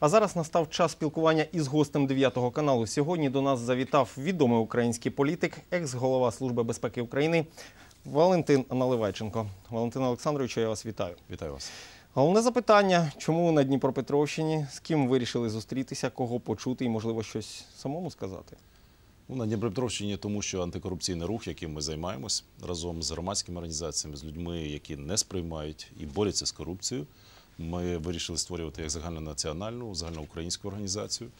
А зараз настав час спілкування із гостем 9 каналу. Сьогодні до нас завітав відомий український політик, екс-голова Служби безпеки України Валентин Наливайченко. Валентин Олександровичу, я вас вітаю. Вітаю вас. Головне запитання: чому на Дніпропетровщині? З ким вирішили зустрітися, кого почути і, можливо, щось самому сказати? Ну, на Дніпропетровщині, тому що антикорупційний рух, яким ми займаємось разом з громадськими організаціями, з людьми, які не сприймають і борються з корупцією. Ми вирішили створювати як загальнонаціональну, загальноукраїнську організацію,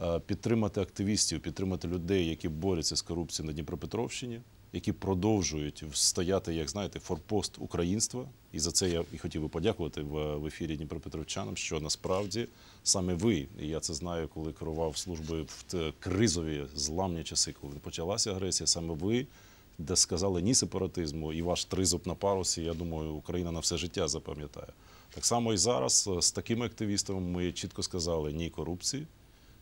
е, підтримати активістів, підтримати людей, які борються з корупцією на Дніпропетровщині, які продовжують стояти, як знаєте, форпост українства. І за це я і хотів би подякувати в ефірі Дніпропетровчанам, що насправді саме ви, і я це знаю, коли керував службою в кризові зламні часи, коли почалася агресія, саме ви де сказали ні сепаратизму, і ваш тризуб на парусі, я думаю, Україна на все життя запам'ятає. Так само і зараз е, з такими активістами ми чітко сказали ні корупції.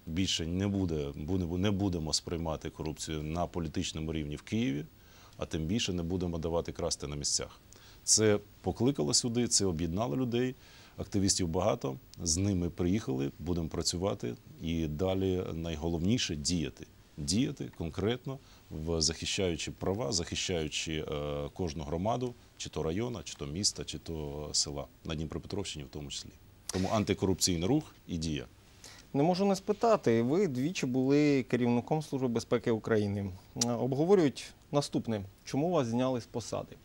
Більше не буде, не будемо сприймати корупцію на політичному рівні в Києві, а тим більше не будемо давати красти на місцях. Це покликало сюди, це об'єднало людей. Активістів багато з ними приїхали. Будемо працювати і далі найголовніше діяти діяти конкретно в захищаючи права, захищаючи е, кожну громаду, чи то района, чи то міста, чи то е, села на Дніпропетровщині, в тому числі. Тому антикорупційний рух і дія. Не можу не спитати. Ви двічі були керівником Служби безпеки України. Е, обговорюють наступне, чому вас зняли з посади.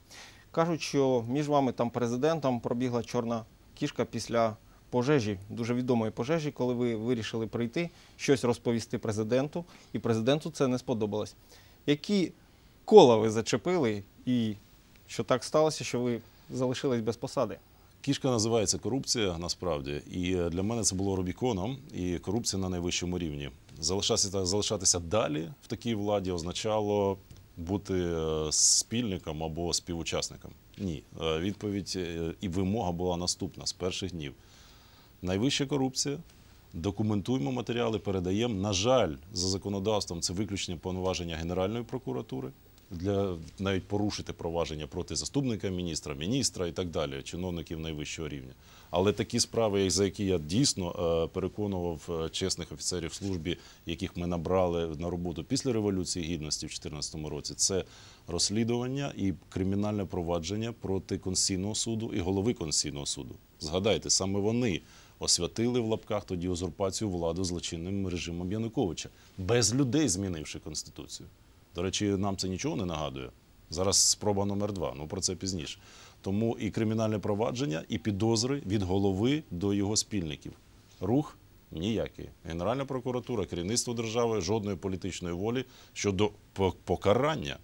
Кажуть, що між вами там президентом пробігла чорна кішка після пожежі, дуже відомої пожежі, коли ви вирішили прийти, щось розповісти президенту, і президенту це не сподобалось. Які кола ви зачепили, і що так сталося, що ви залишились без посади? Кішка називається корупція насправді, і е, для мене це було Рубіконом і корупція на найвищому рівні. Залишатися залишатися далі в такій владі означало бути е, спільником або співучасником. Ні, е, відповідь і вимога була наступна з перших днів найвища корупція. Документуємо матеріали, передаємо. На жаль, за законодавством це виключення повноваження Генеральної прокуратури для навіть порушити провадження проти заступника міністра, міністра і так далі, чиновників найвищого рівня. Але такі справи, як за які я дійсно е, переконував е, чесних офіцерів в службі, яких ми набрали на роботу після революції гідності в 2014 році, це розслідування і кримінальне провадження проти Конституційного суду і голови Конституційного суду. Згадайте саме вони освятили в лапках тоді узурпацію влади злочинним режимом Януковича, без людей змінивши конституцію. До речі, нам це нічого не нагадує. Зараз спроба номер два. Ну про це пізніше. Тому і кримінальне провадження, і підозри від голови до його спільників. Рух ніякий. Генеральна прокуратура, керівництво держави, жодної політичної волі щодо покарання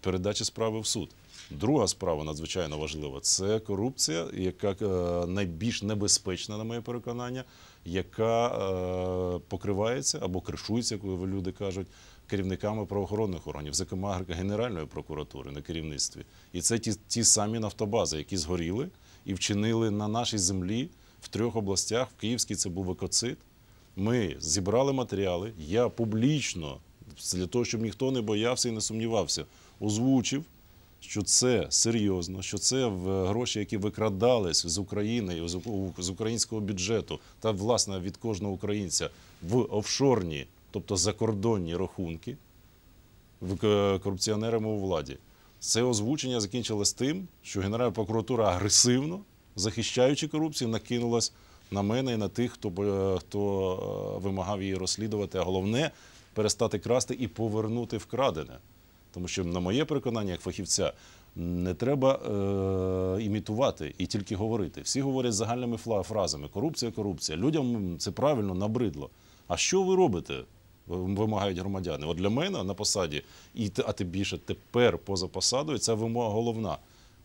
передачі справи в суд. Друга справа надзвичайно важлива це корупція, яка е, найбільш небезпечна, на моє переконання, яка е, покривається або кришується, як люди кажуть. Керівниками правоохоронних органів, зокрема Генеральної прокуратури на керівництві, і це ті ті самі нафтобази, які згоріли і вчинили на нашій землі в трьох областях. В Київській це був екоцид. Ми зібрали матеріали. Я публічно для того, щоб ніхто не боявся і не сумнівався, озвучив що це серйозно, що це е, гроші, які викрадались з України з українського бюджету та власне від кожного українця в офшорні, тобто закордонні рахунки е, корупціонерами у владі. Це озвучення закінчилось тим, що Генеральна прокуратура агресивно захищаючи корупцію, накинулась на мене і на тих, хто, е, хто вимагав її розслідувати. А головне перестати красти і повернути вкрадене. Тому що, на моє переконання, як фахівця, не треба е, імітувати і тільки говорити. Всі говорять загальними фразами: корупція, корупція. Людям це правильно набридло. А що ви робите? Вимагають громадяни. От для мене на посаді, і а ти більше тепер поза посадою, ця вимога головна.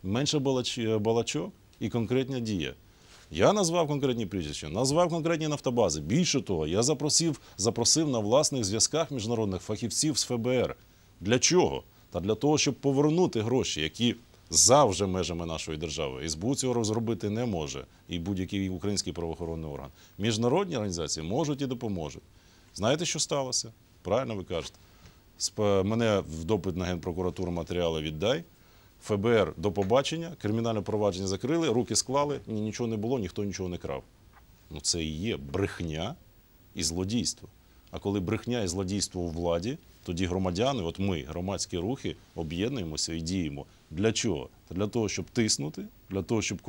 Менше е, балачок і конкретна дія. Я назвав конкретні прізвища, назвав конкретні нафтобази. Більше того, я запросив, запросив на власних зв'язках міжнародних фахівців з ФБР. Для чого? Та для того, щоб повернути гроші, які за вже межами нашої держави. СБУ цього розробити не може, і будь-який український правоохоронний орган. Міжнародні організації можуть і допоможуть. Знаєте, що сталося? Правильно ви кажете? Мене в допит на Генпрокуратуру матеріали віддай. ФБР до побачення, кримінальне провадження закрили, руки склали, нічого не було, ніхто нічого не крав. Ну це і є брехня і злодійство. А коли брехня і злодійство у владі, тоді громадяни, от ми, громадські рухи, об'єднуємося і діємо. Для чого? Для того, щоб тиснути, для того, щоб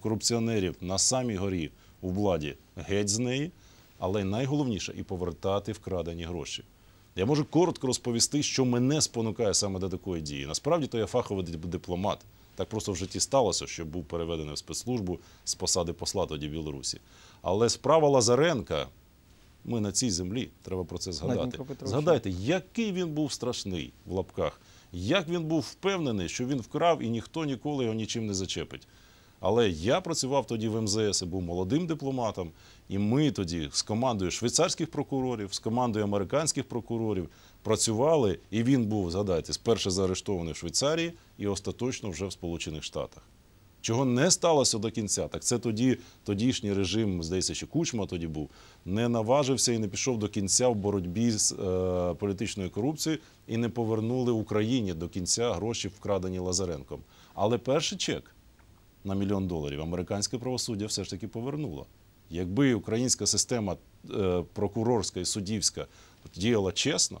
корупціонерів на самій горі у владі геть з неї, але найголовніше і повертати вкрадені гроші. Я можу коротко розповісти, що мене спонукає саме до такої дії. Насправді то я фаховий дипломат. Так просто в житті сталося, що був переведений в спецслужбу з посади посла тоді в Білорусі. Але справа Лазаренка ми на цій землі треба про це згадати. Згадайте, який він був страшний в лапках, як він був впевнений, що він вкрав і ніхто ніколи його нічим не зачепить. Але я працював тоді в МЗС, був молодим дипломатом, і ми тоді з командою швейцарських прокурорів, з командою американських прокурорів працювали, і він був, згадайте, спершу заарештований в Швейцарії і остаточно вже в Сполучених Штатах. Чого не сталося до кінця, так це тоді тодішній режим, здається, що кучма тоді був, не наважився і не пішов до кінця в боротьбі з е, політичною корупцією і не повернули Україні до кінця гроші, вкрадені Лазаренком. Але перший чек на мільйон доларів американське правосуддя все ж таки повернуло. Якби українська система е, прокурорська і суддівська діяла чесно,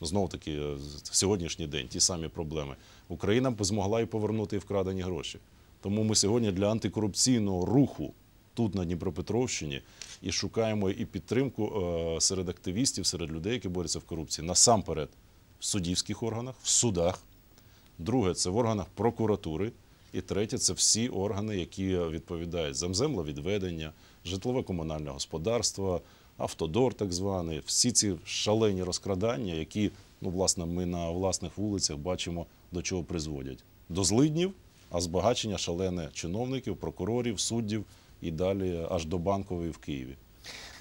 знову таки в е, сьогоднішній день ті самі проблеми, Україна б змогла і повернути і вкрадені гроші. Тому ми сьогодні для антикорупційного руху тут, на Дніпропетровщині, і шукаємо і підтримку е, серед активістів, серед людей, які борються в корупції, насамперед в суддівських органах, в судах. Друге це в органах прокуратури. І третє це всі органи, які відповідають за землевідведення, житлове-комунальне господарство, автодор, так званий, всі ці шалені розкрадання, які ну, власне, ми на власних вулицях бачимо, до чого призводять. До злиднів а збагачення шалене чиновників, прокурорів, суддів і далі аж до банкової в Києві.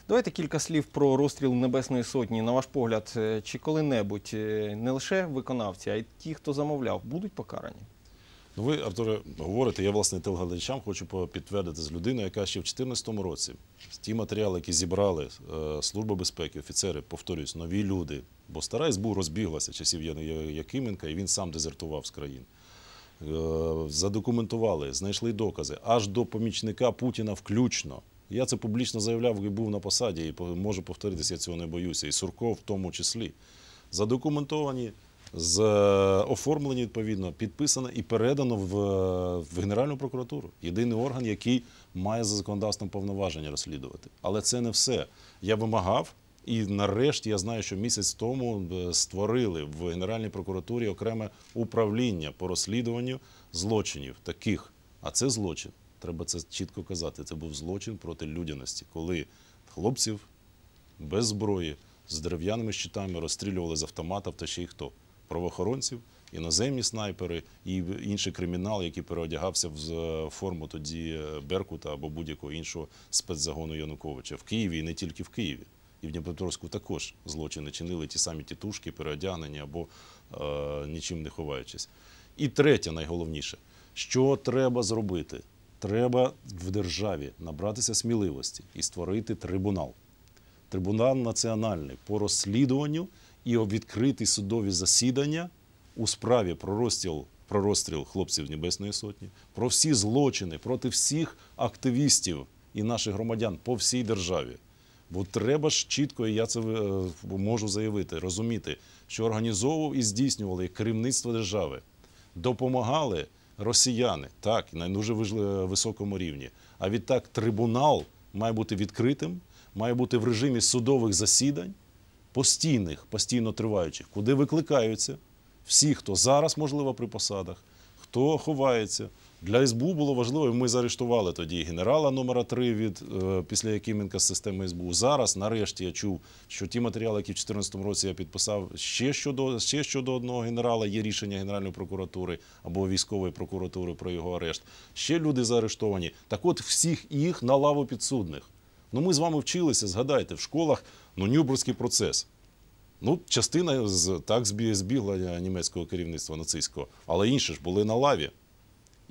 Давайте кілька слів про розстріл Небесної Сотні. На ваш погляд, е, чи коли-небудь е, не лише виконавці, а й ті, хто замовляв, будуть покарані? Ну, ви, Артуре, говорите, я власне телеглядачам хочу підтвердити з людиною, яка ще в 2014 році ті матеріали, які зібрали е, Служба безпеки, офіцери, повторюсь, нові люди. Бо стара СБУ розбіглася часів Якименка, і він сам дезертував з країни. Е, задокументували, знайшли докази аж до помічника Путіна, включно. Я це публічно заявляв і був на посаді, і можу повторитися, я цього не боюся. І Сурков в тому числі задокументовані, з е, оформлені відповідно, підписано і передано в, е, в Генеральну прокуратуру. Єдиний орган, який має за законодавством повноваження розслідувати. Але це не все. Я вимагав і нарешті я знаю, що місяць тому е, створили в Генеральній прокуратурі окреме управління по розслідуванню злочинів таких. А це злочин. Треба це чітко казати. Це був злочин проти людяності, коли хлопців без зброї з дерев'яними щитами розстрілювали з автоматів та ще й хто правоохоронців, іноземні снайпери і інший кримінал, який переодягався в е, форму тоді е, Беркута або будь-якого іншого спецзагону Януковича в Києві і не тільки в Києві і в Дніпропетровську також злочини чинили ті самі тітушки, переодягнені або е, нічим не ховаючись. І третє, найголовніше, що треба зробити? Треба в державі набратися сміливості і створити трибунал. Трибунал національний по розслідуванню і відкрити судові засідання у справі про розстріл, про розстріл хлопців Небесної Сотні, про всі злочини проти всіх активістів і наших громадян по всій державі. Бо треба ж чітко, і я це е, можу заявити, розуміти, що організовував і здійснювали керівництво держави, допомагали росіяни так на дуже е, високому рівні. А відтак, трибунал має бути відкритим, має бути в режимі судових засідань, постійних, постійно триваючих, куди викликаються всі, хто зараз, можливо, при посадах, хто ховається. Для СБУ було важливо, і ми заарештували тоді генерала номера 3 від е, після Якименка з системи СБУ. Зараз, нарешті, я чув, що ті матеріали, які в 2014 році я підписав, ще щодо ще щодо одного генерала. Є рішення Генеральної прокуратури або військової прокуратури про його арешт. Ще люди заарештовані. Так, от всіх їх на лаву підсудних. Ну, ми з вами вчилися, згадайте, в школах ну, Нюрнбурзький процес. Ну, частина з так збігла німецького керівництва нацистського, але інші ж були на лаві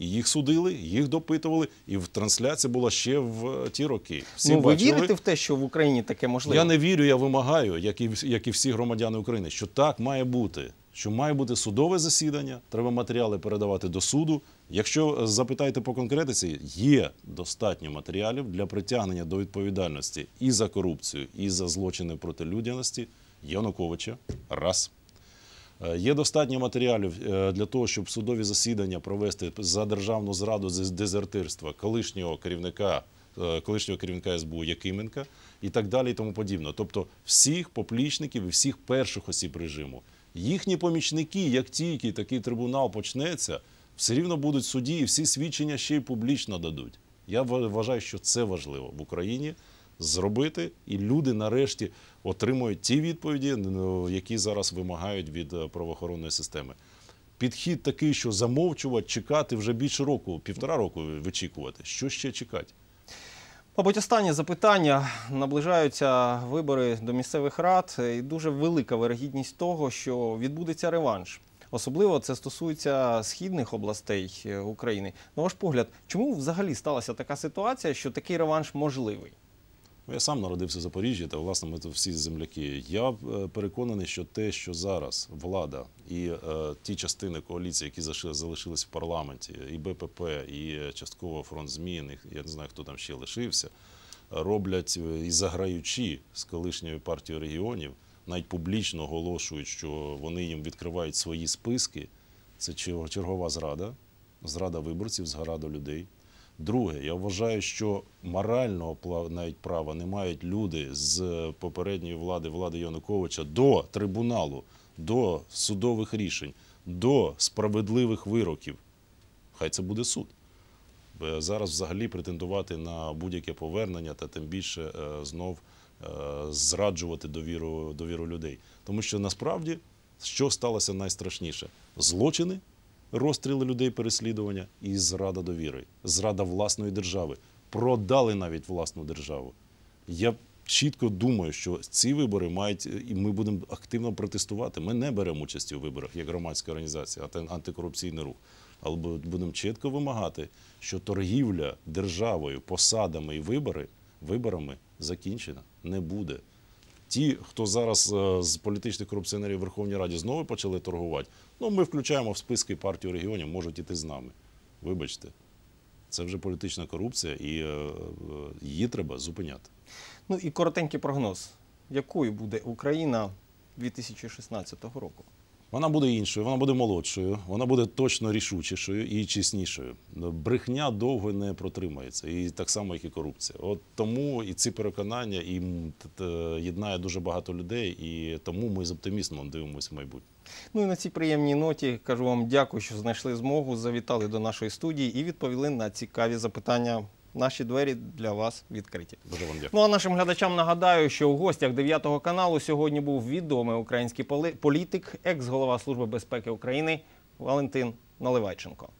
їх судили, їх допитували, і в трансляції була ще в е, ті роки. Всі ну, ви бачили. вірите в те, що в Україні таке можливо? Я не вірю, я вимагаю, як і як і всі громадяни України, що так має бути. Що має бути судове засідання, треба матеріали передавати до суду. Якщо е, запитаєте по конкретиці, є достатньо матеріалів для притягнення до відповідальності і за корупцію, і за злочини проти людяності Януковича. Раз. Е, є достатньо матеріалів е, для того, щоб судові засідання провести за державну зраду з дезертирства колишнього керівника. Е, колишнього керівника СБУ Якименка і так далі, і тому подібне. Тобто всіх поплічників і всіх перших осіб режиму, їхні помічники, як тільки такий трибунал почнеться, все рівно будуть судді і всі свідчення ще й публічно дадуть. Я вважаю, що це важливо в Україні зробити, і люди нарешті отримують ті відповіді, ну, які зараз вимагають від е, правоохоронної системи. Підхід такий, що замовчувати, чекати вже більше року, півтора року вичікувати. Що ще чекати? Мабуть, останнє запитання наближаються вибори до місцевих рад, е, і дуже велика вирогідність того, що відбудеться реванш. Особливо це стосується східних областей е, України. На ваш погляд, чому взагалі сталася така ситуація, що такий реванш можливий? Ну, я сам народився в Запоріжжі, та власне ми тут всі земляки. Я е, переконаний, що те, що зараз влада і е, ті частини коаліції, які залишились в парламенті, і БПП, і е, частково фронт змін, і, я не знаю, хто там ще лишився, роблять е, і заграючи з колишньої партії регіонів, навіть публічно оголошують, що вони їм відкривають свої списки. Це чергова зрада, зрада виборців, зрада людей. Друге, я вважаю, що морального навіть права не мають люди з е, попередньої влади влади Януковича до трибуналу, до судових рішень, до справедливих вироків. Хай це буде суд. Зараз взагалі претендувати на будь-яке повернення та тим більше е, знов е, зраджувати довіру, довіру людей. Тому що насправді що сталося найстрашніше? Злочини розстріли людей переслідування і зрада довіри, зрада власної держави. Продали навіть власну державу. Я чітко думаю, що ці вибори мають, е, і ми будемо активно протестувати. Ми не беремо участі у виборах як громадська організація, а антикорупційний рух. Але будемо чітко вимагати, що торгівля державою, посадами і вибори, виборами закінчена не буде ті, хто зараз е, з політичних корупціонерів в Верховній Раді знову почали торгувати, ну ми включаємо в списки партію регіонів, можуть іти з нами. Вибачте, це вже політична корупція, і е, е, її треба зупиняти. Ну і коротенький прогноз, якою буде Україна 2016 року вона буде іншою, вона буде молодшою, вона буде точно рішучішою і чеснішою. Брехня довго не протримається, і так само, як і корупція. От тому і ці переконання і єднає дуже багато людей, і тому ми з оптимізмом дивимося в майбутнє. Ну і на цій приємній ноті кажу вам дякую, що знайшли змогу. Завітали до нашої студії і відповіли на цікаві запитання. Наші двері для вас відкриті. Дуже вам дякую. Ну а нашим глядачам нагадаю, що у гостях 9 каналу сьогодні був відомий український політик, екс-голова Служби безпеки України Валентин Наливайченко.